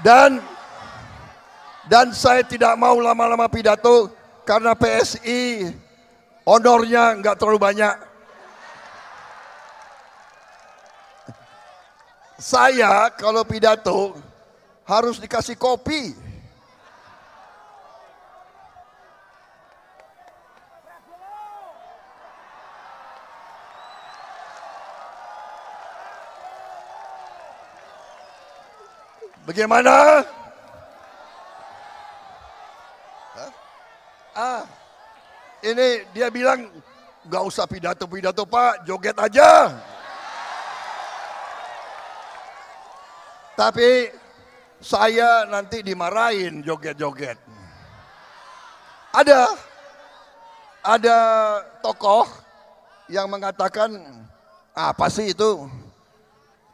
Dan dan saya tidak mau lama-lama pidato karena PSI honornya nggak terlalu banyak. Saya kalau pidato harus dikasih kopi. Bagaimana? Hah? Ah, ini dia bilang nggak usah pidato-pidato Pak, joget aja. Tapi saya nanti dimarahin joget-joget. Ada ada tokoh yang mengatakan apa sih itu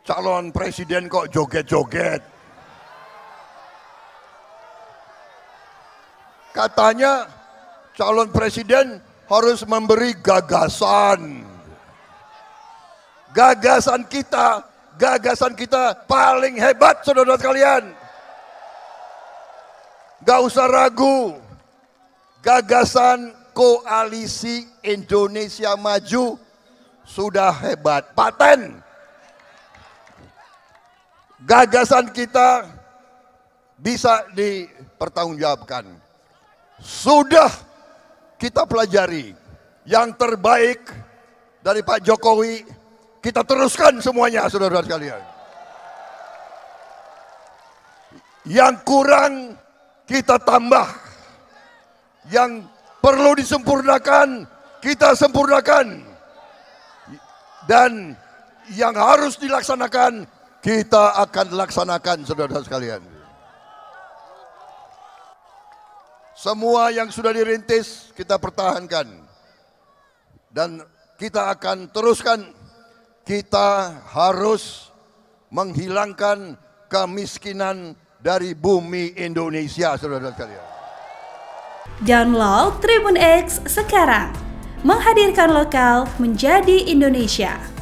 calon presiden kok joget-joget. Katanya calon presiden harus memberi gagasan. Gagasan kita, gagasan kita paling hebat saudara-saudara sekalian. Gak usah ragu, gagasan koalisi Indonesia Maju sudah hebat, paten. Gagasan kita bisa dipertanggungjawabkan sudah kita pelajari yang terbaik dari Pak Jokowi. Kita teruskan semuanya saudara-saudara sekalian. Yang kurang kita tambah. Yang perlu disempurnakan kita sempurnakan. Dan yang harus dilaksanakan kita akan laksanakan saudara-saudara sekalian. Semua yang sudah dirintis kita pertahankan. Dan kita akan teruskan kita harus menghilangkan kemiskinan dari bumi Indonesia saudara-saudara sekalian. Download Tribun X sekarang. Menghadirkan lokal menjadi Indonesia.